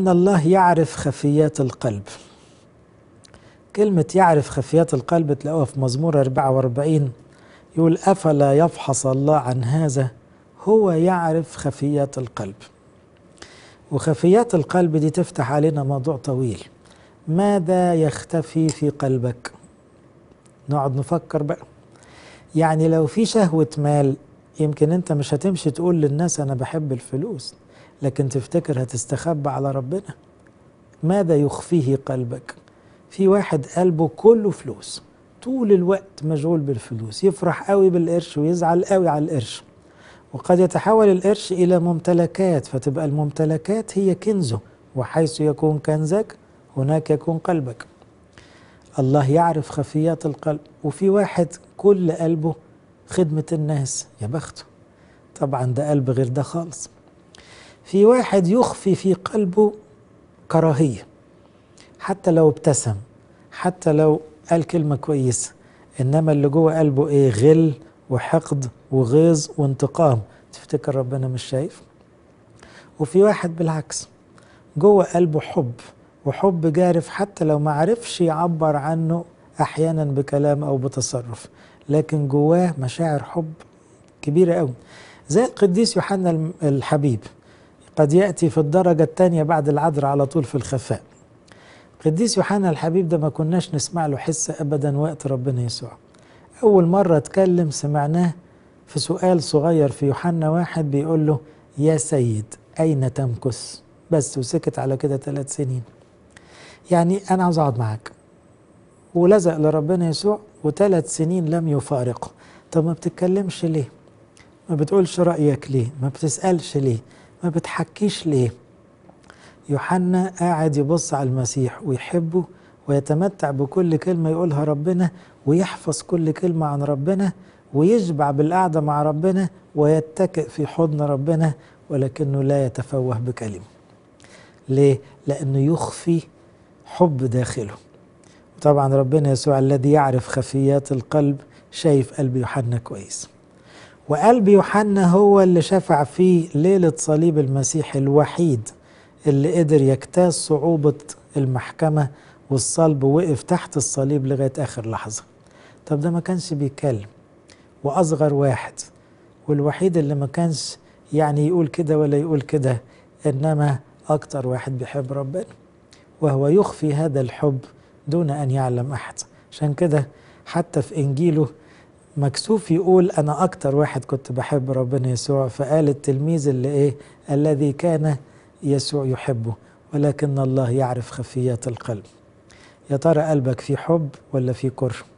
أن الله يعرف خفيات القلب كلمة يعرف خفيات القلب تلاقوها في مزمور 44 يقول أفلا يفحص الله عن هذا هو يعرف خفيات القلب وخفيات القلب دي تفتح علينا موضوع طويل ماذا يختفي في قلبك نقعد نفكر بقى يعني لو في شهوة مال يمكن انت مش هتمشي تقول للناس انا بحب الفلوس لكن تفتكر هتستخبى على ربنا ماذا يخفيه قلبك في واحد قلبه كله فلوس طول الوقت مشغول بالفلوس يفرح قوي بالقرش ويزعل قوي على القرش وقد يتحول القرش إلى ممتلكات فتبقى الممتلكات هي كنزه وحيث يكون كنزك هناك يكون قلبك الله يعرف خفيات القلب وفي واحد كل قلبه خدمة الناس يا بخته طبعا ده قلب غير ده خالص في واحد يخفي في قلبه كراهية حتى لو ابتسم حتى لو قال كلمة كويسة إنما اللي جوه قلبه إيه غل وحقد وغيظ وانتقام تفتكر ربنا مش شايف وفي واحد بالعكس جوه قلبه حب وحب جارف حتى لو ما عرفش يعبر عنه أحيانا بكلام أو بتصرف لكن جواه مشاعر حب كبيرة قوي زي القديس يوحنا الحبيب قد يأتي في الدرجة الثانية بعد العذر على طول في الخفاء قديس يوحنا الحبيب ده ما كناش نسمع له حس أبدا وقت ربنا يسوع أول مرة اتكلم سمعناه في سؤال صغير في يوحنا واحد بيقول له يا سيد أين تمكث بس وسكت على كده ثلاث سنين يعني أنا عاوز أقعد معاك ولزق لربنا يسوع وثلاث سنين لم يفارقه طب ما بتتكلمش ليه ما بتقولش رأيك ليه ما بتسألش ليه ما بتحكيش ليه يوحنا قاعد يبص على المسيح ويحبه ويتمتع بكل كلمة يقولها ربنا ويحفظ كل كلمة عن ربنا ويشبع بالقعدة مع ربنا ويتكئ في حضن ربنا ولكنه لا يتفوه بكلمة ليه؟ لأنه يخفي حب داخله طبعا ربنا يسوع الذي يعرف خفيات القلب شايف قلب يوحنا كويس وقلب يوحنا هو اللي شفع في ليلة صليب المسيح الوحيد اللي قدر يجتاز صعوبة المحكمة والصلب وقف تحت الصليب لغاية آخر لحظة طب ده ما كانش بيتكلم وأصغر واحد والوحيد اللي ما كانش يعني يقول كده ولا يقول كده إنما أكتر واحد بيحب ربنا وهو يخفي هذا الحب دون أن يعلم أحد عشان كده حتى في إنجيله مكسوف يقول أنا أكتر واحد كنت بحب ربنا يسوع فقال التلميذ اللي إيه الذي كان يسوع يحبه ولكن الله يعرف خفيات القلب يا ترى قلبك في حب ولا في كره